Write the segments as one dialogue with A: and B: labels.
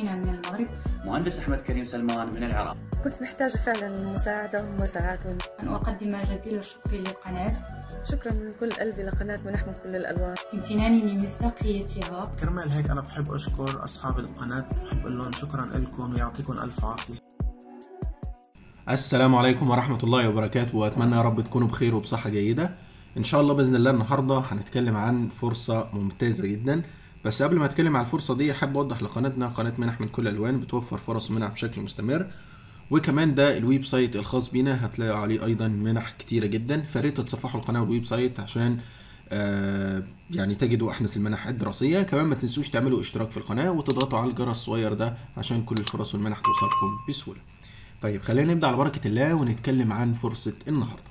A: فينا من المغرب مهندس أحمد كريم سلمان من العراق كنت محتاجة فعلا مساعدة ومساعدة أن أقدم جزيل الشكر للقناة شكرا من كل قلبي لقناة ملحمة كل الألوان امتناني لمصداقيتها كرمال هيك أنا بحب أشكر أصحاب القناة بحب أقول لهم شكرا لكم ويعطيكم ألف عافية السلام عليكم ورحمة الله وبركاته وأتمنى يا رب تكونوا بخير وبصحة جيدة إن شاء الله بإذن الله النهاردة هنتكلم عن فرصة ممتازة جدا بس قبل ما اتكلم على الفرصه دي احب اوضح لقناتنا قناه منح من كل الالوان بتوفر فرص منح بشكل مستمر وكمان ده الويب سايت الخاص بينا هتلاقوا عليه ايضا منح كتيره جدا فريت تتصفحوا القناه والويب سايت عشان آه يعني تجدوا احدث المنح الدراسيه كمان ما تنسوش تعملوا اشتراك في القناه وتضغطوا على الجرس الصغير ده عشان كل الفرص والمنح توصلكم بسهوله طيب خلينا نبدا على بركه الله ونتكلم عن فرصه النهارده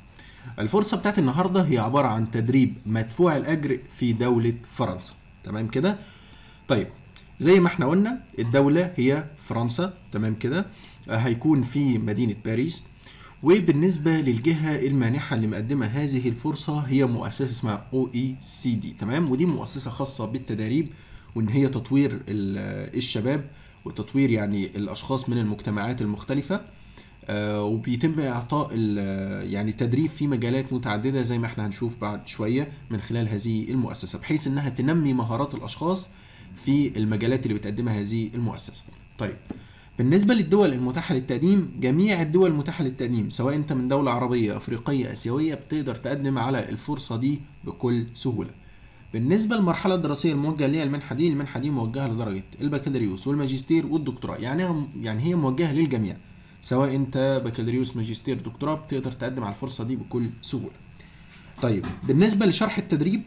A: الفرصه بتاعت النهارده هي عباره عن تدريب مدفوع الاجر في دوله فرنسا تمام كده طيب زي ما احنا قلنا الدولة هي فرنسا تمام كده آه، هيكون في مدينة باريس وبالنسبة للجهة المانحة اللي مقدمة هذه الفرصة هي مؤسسة اسمها OECD تمام ودي مؤسسة خاصة بالتدريب وان هي تطوير الشباب وتطوير يعني الاشخاص من المجتمعات المختلفة آه، وبيتم اعطاء يعني تدريب في مجالات متعدده زي ما احنا هنشوف بعد شويه من خلال هذه المؤسسه بحيث انها تنمي مهارات الاشخاص في المجالات اللي بتقدمها هذه المؤسسه طيب بالنسبه للدول المتاحه للتقديم جميع الدول المتاحه للتقديم سواء انت من دوله عربيه افريقيه اسيويه بتقدر تقدم على الفرصه دي بكل سهوله بالنسبه للمرحله الدراسيه الموجهه ليها المنحه دي المنحه دي موجهه لدرجه البكالوريوس والماجستير والدكتوراه يعني يعني هي موجهه للجميع سواء انت بكالوريوس ماجستير دكتوراه بتقدر تقدم على الفرصه دي بكل سهوله طيب بالنسبه لشرح التدريب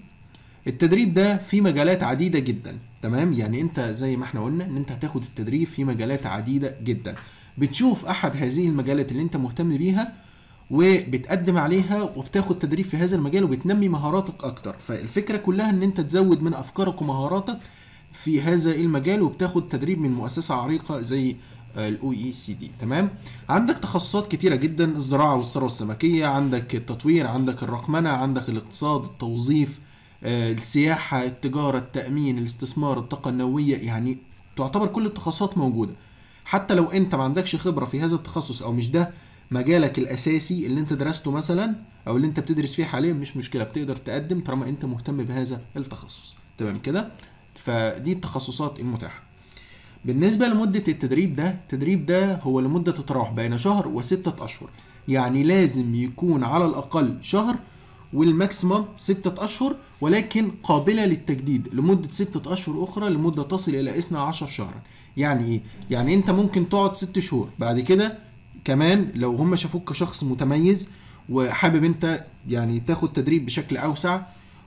A: التدريب ده في مجالات عديده جدا تمام يعني انت زي ما احنا قلنا ان انت هتاخد التدريب في مجالات عديده جدا بتشوف احد هذه المجالات اللي انت مهتم بيها وبتقدم عليها وبتاخد تدريب في هذا المجال وبتنمي مهاراتك اكتر فالفكره كلها ان انت تزود من افكارك ومهاراتك في هذا المجال وبتاخد تدريب من مؤسسه عريقه زي الاو اي سي دي تمام عندك تخصصات كتيره جدا الزراعه والثروه السمكيه عندك التطوير عندك الرقمنه عندك الاقتصاد التوظيف آه، السياحه التجاره التامين الاستثمار الطاقه النوويه يعني تعتبر كل التخصصات موجوده حتى لو انت ما عندكش خبره في هذا التخصص او مش ده مجالك الاساسي اللي انت درسته مثلا او اللي انت بتدرس فيه حاليا مش مشكله بتقدر تقدم طالما انت مهتم بهذا التخصص تمام كده فدي التخصصات المتاحه بالنسبة لمدة التدريب ده التدريب ده هو لمدة تتراوح بين شهر وستة أشهر يعني لازم يكون على الأقل شهر والماكسيمم ستة أشهر ولكن قابلة للتجديد لمدة ستة أشهر أخرى لمدة تصل إلى 12 شهرا يعني إيه؟ يعني أنت ممكن تقعد ست شهور بعد كده كمان لو هم شافوك كشخص متميز وحابب أنت يعني تاخد تدريب بشكل أوسع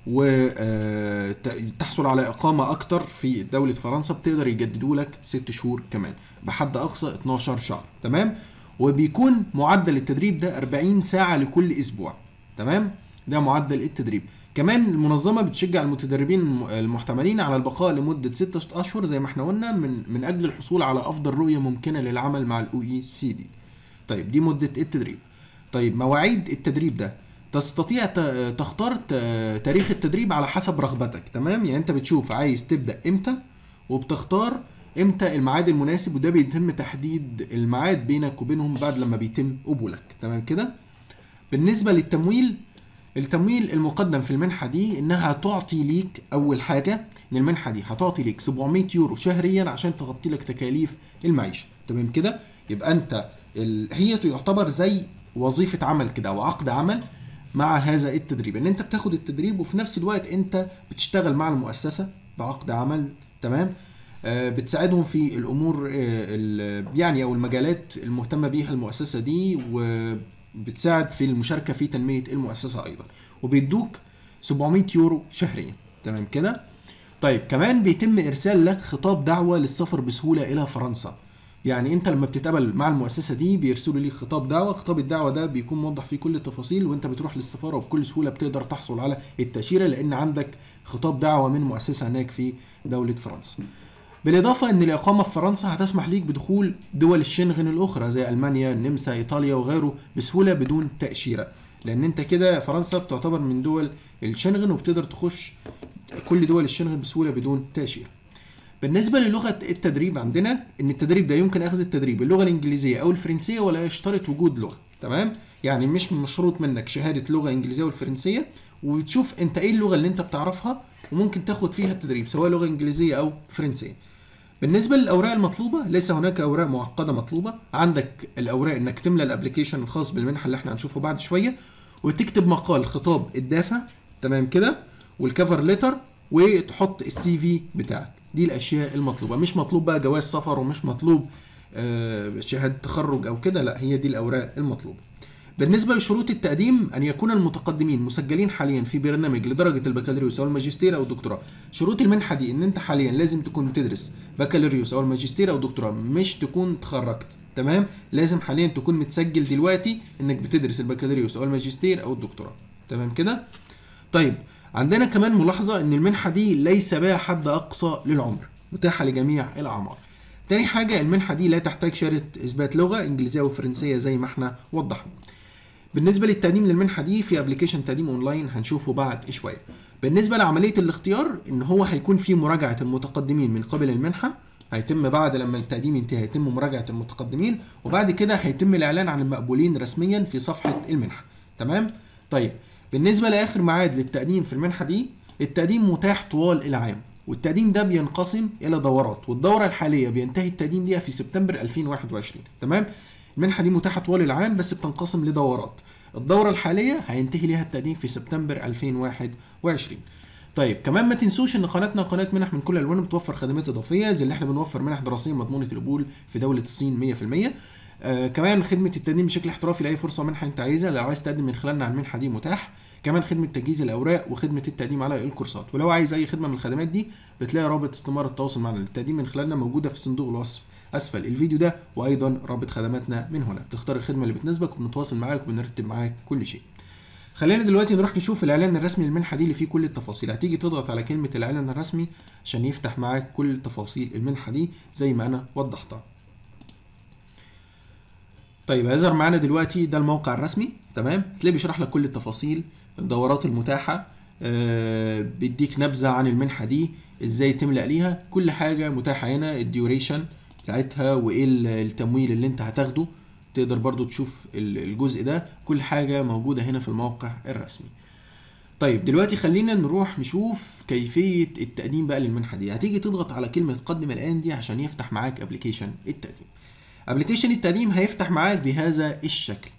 A: وتحصل آه، على اقامه اكتر في دوله فرنسا بتقدر يجددوا لك ست شهور كمان بحد اقصى 12 شهر تمام وبيكون معدل التدريب ده 40 ساعه لكل اسبوع تمام ده معدل التدريب كمان المنظمه بتشجع المتدربين المحتملين على البقاء لمده 6 اشهر زي ما احنا قلنا من من اجل الحصول على افضل رؤيه ممكنه للعمل مع الاو اي سي دي طيب دي مده التدريب طيب مواعيد التدريب ده تستطيع تختار تاريخ التدريب على حسب رغبتك تمام يعني انت بتشوف عايز تبدا امتى وبتختار امتى الميعاد المناسب وده بيتم تحديد الميعاد بينك وبينهم بعد لما بيتم قبولك تمام كده بالنسبه للتمويل التمويل المقدم في المنحه دي انها تعطي ليك اول حاجه ان المنحه دي هتعطي ليك 700 يورو شهريا عشان تغطي لك تكاليف المعيشه تمام كده يبقى انت ال... هي تعتبر زي وظيفه عمل كده او عقد عمل مع هذا التدريب ان يعني انت بتاخد التدريب وفي نفس الوقت انت بتشتغل مع المؤسسه بعقد عمل تمام آه، بتساعدهم في الامور آه، يعني او المجالات المهتمه بيها المؤسسه دي وبتساعد في المشاركه في تنميه المؤسسه ايضا وبيدوك 700 يورو شهريا تمام كده طيب كمان بيتم ارسال لك خطاب دعوه للسفر بسهوله الى فرنسا يعني انت لما بتتقابل مع المؤسسه دي بيرسلوا ليك خطاب دعوه خطاب الدعوه ده بيكون موضح فيه كل التفاصيل وانت بتروح للسفاره وبكل سهوله بتقدر تحصل على التاشيره لان عندك خطاب دعوه من مؤسسه هناك في دوله فرنسا بالاضافه ان الاقامه في فرنسا هتسمح ليك بدخول دول الشنغن الاخرى زي المانيا النمسا ايطاليا وغيره بسهوله بدون تاشيره لان انت كده فرنسا بتعتبر من دول الشنغن وبتقدر تخش كل دول الشنغن بسهوله بدون تاشيره بالنسبه للغه التدريب عندنا ان التدريب ده يمكن اخذ التدريب اللغه الانجليزيه او الفرنسيه ولا يشترط وجود لغه تمام يعني مش مشروط منك شهاده لغه انجليزيه والفرنسيه وتشوف انت ايه اللغه اللي انت بتعرفها وممكن تاخد فيها التدريب سواء لغه انجليزيه او فرنسيه بالنسبة للأوراق المطلوبة ليس هناك أوراق معقدة مطلوبة عندك الأوراق إنك تملى الأبلكيشن الخاص بالمنحة اللي إحنا هنشوفه بعد شوية وتكتب مقال خطاب الدافع تمام كده والكفر ليتر وتحط السي في بتاعك دي الاشياء المطلوبه مش مطلوب بقى جواز سفر ومش مطلوب آه، شهاده تخرج او كده لا هي دي الاوراق المطلوبه بالنسبة لشروط التقديم أن يكون المتقدمين مسجلين حاليا في برنامج لدرجة البكالوريوس أو الماجستير أو الدكتوراه. شروط المنحة دي إن أنت حاليا لازم تكون بتدرس بكالوريوس أو الماجستير أو الدكتوراه مش تكون اتخرجت تمام؟ لازم حاليا تكون متسجل دلوقتي إنك بتدرس البكالوريوس أو الماجستير أو الدكتوراه. تمام كده؟ طيب عندنا كمان ملاحظة إن المنحة دي ليس بها حد أقصى للعمر متاحة لجميع الأعمار تاني حاجة المنحة دي لا تحتاج شهادة إثبات لغة إنجليزية وفرنسية زي ما احنا وضحنا بالنسبة للتقديم للمنحة دي في ابلكيشن تقديم اونلاين هنشوفه بعد شوية بالنسبة لعملية الاختيار ان هو هيكون في مراجعة المتقدمين من قبل المنحة هيتم بعد لما التقديم ينتهي هيتم مراجعة المتقدمين وبعد كده هيتم الإعلان عن المقبولين رسميا في صفحة المنحة تمام؟ طيب بالنسبه لاخر ميعاد للتقديم في المنحه دي التقديم متاح طوال العام والتقديم ده بينقسم الى دورات والدوره الحاليه بينتهي التقديم ليها في سبتمبر 2021 تمام المنحه دي متاحه طوال العام بس بتنقسم لدورات الدوره الحاليه هينتهي ليها التقديم في سبتمبر 2021 طيب كمان ما تنسوش ان قناتنا قناه منح من كل الالوان بتوفر خدمات اضافيه زي اللي احنا بنوفر منح دراسيه مضمونه القبول في دوله الصين 100% آه كمان خدمه التقديم بشكل احترافي لاي فرصه منحه انت عايزها لو عايز تقدم من خلالنا على المنحه دي متاح كمان خدمه تجهيز الاوراق وخدمه التقديم على الكورسات ولو عايز اي خدمه من الخدمات دي بتلاقي رابط استماره التواصل معنا للتقديم من خلالنا موجوده في صندوق الوصف اسفل الفيديو ده وايضا رابط خدماتنا من هنا تختار الخدمه اللي بتناسبك وبنتواصل معاك وبنرتب معاك كل شيء خلينا دلوقتي نروح نشوف الاعلان الرسمي للمنحه دي اللي فيه كل التفاصيل هتيجي تضغط على كلمه الاعلان الرسمي عشان يفتح معاك كل تفاصيل المنحه دي زي ما انا وضحتها طيب هيظهر معانا دلوقتي ده الموقع الرسمي تمام تلاقيه بيشرح لك كل التفاصيل الدورات المتاحه آه، بيديك نبذه عن المنحه دي ازاي تملا ليها كل حاجه متاحه هنا الديوريشن بتاعتها وايه التمويل اللي انت هتاخده تقدر برضو تشوف الجزء ده كل حاجه موجوده هنا في الموقع الرسمي طيب دلوقتي خلينا نروح نشوف كيفية التقديم بقى للمنحة دي هتيجي تضغط على كلمة قدم الآن دي عشان يفتح معاك ابلكيشن التقديم ابلكيشن التقديم هيفتح معاك بهذا الشكل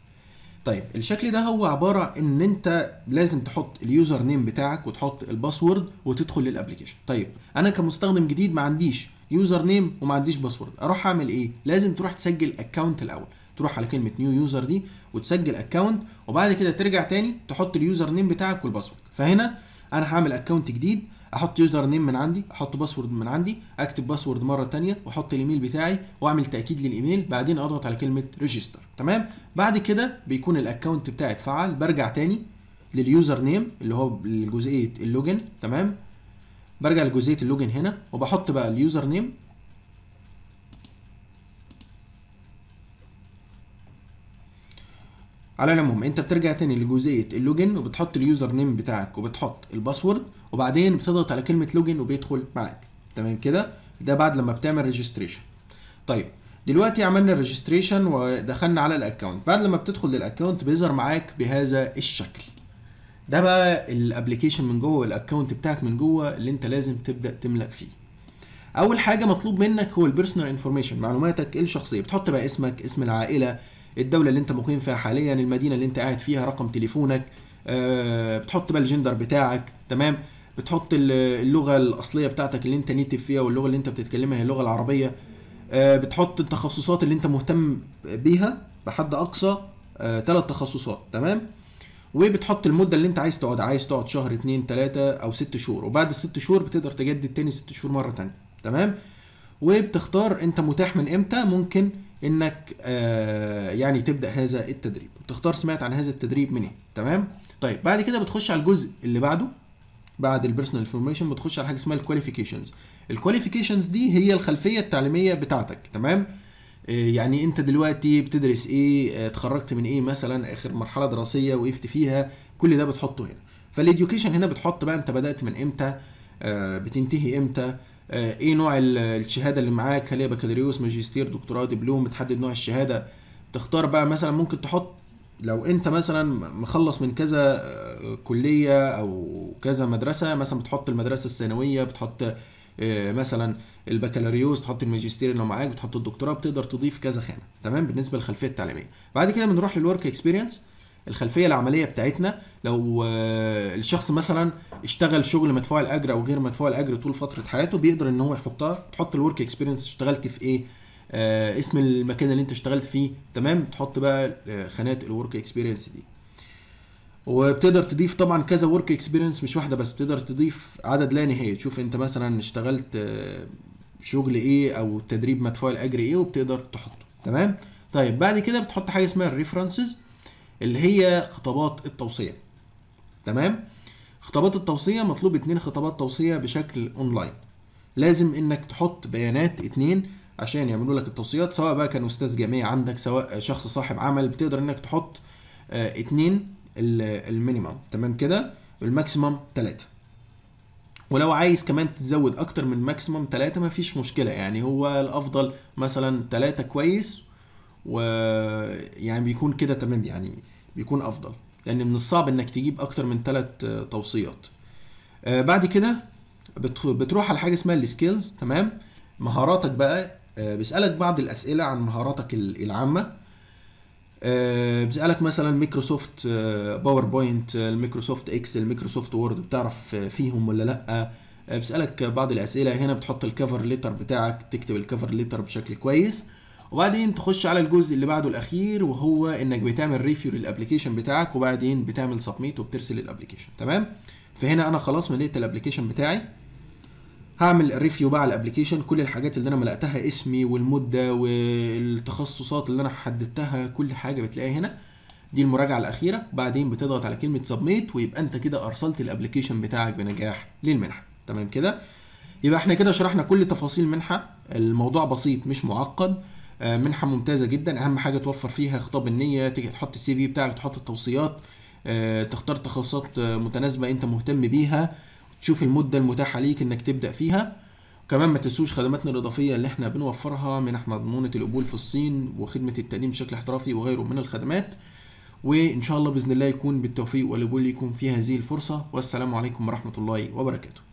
A: طيب الشكل ده هو عباره ان انت لازم تحط اليوزر نيم بتاعك وتحط الباسورد وتدخل للابلكيشن طيب انا كمستخدم جديد ما عنديش يوزر نيم وما عنديش باسورد اروح اعمل ايه لازم تروح تسجل اكونت الاول تروح على كلمه نيو يوزر دي وتسجل اكونت وبعد كده ترجع تاني تحط اليوزر نيم بتاعك والباسورد فهنا انا هعمل اكونت جديد احط يوزر نيم من عندي احط باسورد من عندي اكتب باسورد مره ثانيه واحط الايميل بتاعي واعمل تاكيد للايميل بعدين اضغط على كلمه ريجستر تمام بعد كده بيكون الاكونت بتاعي اتفعل برجع تاني لليوزر نيم اللي هو لجزئيه اللوجن تمام برجع لجزئيه اللوجن هنا وبحط بقى اليوزر نيم على العموم انت بترجع تاني لجزئيه اللوجن وبتحط اليوزر نيم بتاعك وبتحط الباسورد وبعدين بتضغط على كلمه لوجن وبيدخل معاك تمام كده ده بعد لما بتعمل ريجستريشن طيب دلوقتي عملنا ريجستريشن ودخلنا على الاكونت بعد لما بتدخل للاكونت بيظهر معاك بهذا الشكل ده بقى الابلكيشن من جوه والاكونت بتاعك من جوه اللي انت لازم تبدا تملا فيه اول حاجه مطلوب منك هو البيرسونال انفورميشن معلوماتك الشخصيه بتحط بقى اسمك اسم العائله الدوله اللي انت مقيم فيها حاليا المدينه اللي انت قاعد فيها رقم تليفونك آه، بتحط بقى الجندر بتاعك تمام بتحط اللغه الاصليه بتاعتك اللي انت نيتف فيها واللغه اللي انت بتتكلمها هي اللغه العربيه آه، بتحط التخصصات اللي انت مهتم بيها بحد اقصى ثلاث آه، تخصصات تمام وبتحط المدة اللي انت عايز تقعد عايز تقعد شهر اتنين تلاتة او ست شهور وبعد الست شهور بتقدر تجدد تاني ست شهور مرة تانية تمام وبتختار انت متاح من امتى ممكن انك آه، يعني تبدا هذا التدريب تختار سمعت عن هذا التدريب منين تمام طيب بعد كده بتخش على الجزء اللي بعده بعد البيرسونال انفورميشن بتخش على حاجه اسمها الكواليفيكيشنز الكواليفيكيشنز دي هي الخلفيه التعليميه بتاعتك تمام آه، يعني انت دلوقتي بتدرس ايه آه، اتخرجت من ايه مثلا اخر مرحله دراسيه وقفت فيها كل ده بتحطه هنا فالاديوكيشن هنا بتحط بقى انت بدات من امتى بتنتهي امتى آه، ايه نوع الشهاده اللي معاك هل هي بكالوريوس ماجستير دكتوراه دبلوم بتحدد نوع الشهاده تختار بقى مثلا ممكن تحط لو انت مثلا مخلص من كذا آه، كليه او كذا مدرسه مثلا بتحط المدرسه الثانويه بتحط آه، مثلا البكالوريوس تحط الماجستير اللي معاك بتحط الدكتوراه بتقدر تضيف كذا خانه تمام بالنسبه للخلفيه التعليميه بعد كده بنروح للورك اكسبيرينس الخلفيه العمليه بتاعتنا لو آه، الشخص مثلا اشتغل شغل مدفوع الاجر او غير مدفوع الاجر طول فتره حياته بيقدر ان هو يحطها تحط الورك اكسبيرينس اشتغلت في ايه آه اسم المكان اللي انت اشتغلت فيه تمام تحط بقى آه، خانات الورك اكسبيرينس دي وبتقدر تضيف طبعا كذا ورك اكسبيرينس مش واحده بس بتقدر تضيف عدد لا نهائي تشوف انت مثلا اشتغلت آه، شغل ايه او تدريب مدفوع الاجر ايه وبتقدر تحطه تمام طيب بعد كده بتحط حاجه اسمها الريفرنسز اللي هي خطابات التوصيه تمام خطابات التوصيه مطلوب اتنين خطابات توصيه بشكل اونلاين لازم انك تحط بيانات اتنين عشان يعملوا لك التوصيات سواء بقى كان استاذ جامعي عندك سواء شخص صاحب عمل بتقدر انك تحط آه، اتنين المينيمم تمام كده الماكسيمم تلاتة ولو عايز كمان تزود اكتر من ماكسيمم تلاتة مفيش مشكلة يعني هو الافضل مثلا تلاتة كويس ويعني بيكون كده تمام يعني بيكون افضل لان من الصعب انك تجيب اكتر من ثلاث آه، توصيات آه، بعد كده بتروح على حاجه اسمها السكيلز تمام مهاراتك بقى آه، بيسالك بعض الاسئله عن مهاراتك العامه بيسالك مثلا مايكروسوفت باوربوينت الميكروسوفت اكسل مايكروسوفت وورد بتعرف فيهم ولا لا بيسالك بعض الاسئله هنا بتحط الكفر ليتر بتاعك تكتب الكفر ليتر بشكل كويس وبعدين تخش على الجزء اللي بعده الاخير وهو انك بتعمل ريفيو للابلكيشن بتاعك وبعدين بتعمل سبميت وبترسل الابلكيشن تمام فهنا انا خلاص مليت الابلكيشن بتاعي هعمل ريفيو بقى على الابلكيشن كل الحاجات اللي انا ملقتها اسمي والمده والتخصصات اللي انا حددتها كل حاجه بتلاقيها هنا دي المراجعه الاخيره بعدين بتضغط على كلمه سبميت ويبقى انت كده ارسلت الابلكيشن بتاعك بنجاح للمنحه تمام كده يبقى احنا كده شرحنا كل تفاصيل المنحه الموضوع بسيط مش معقد آه، منحه ممتازه جدا اهم حاجه توفر فيها خطاب النيه تحط السي في بتاعك تحط التوصيات آه، تختار تخصصات آه، متناسبه انت مهتم بيها تشوف المده المتاحه ليك انك تبدا فيها كمان ما تنسوش خدماتنا الإضافية اللي احنا بنوفرها منح مضمونة القبول في الصين وخدمة التقديم بشكل احترافي وغيره من الخدمات وإن شاء الله بإذن الله يكون بالتوفيق والقبول ليكم في هذه الفرصة والسلام عليكم ورحمة الله وبركاته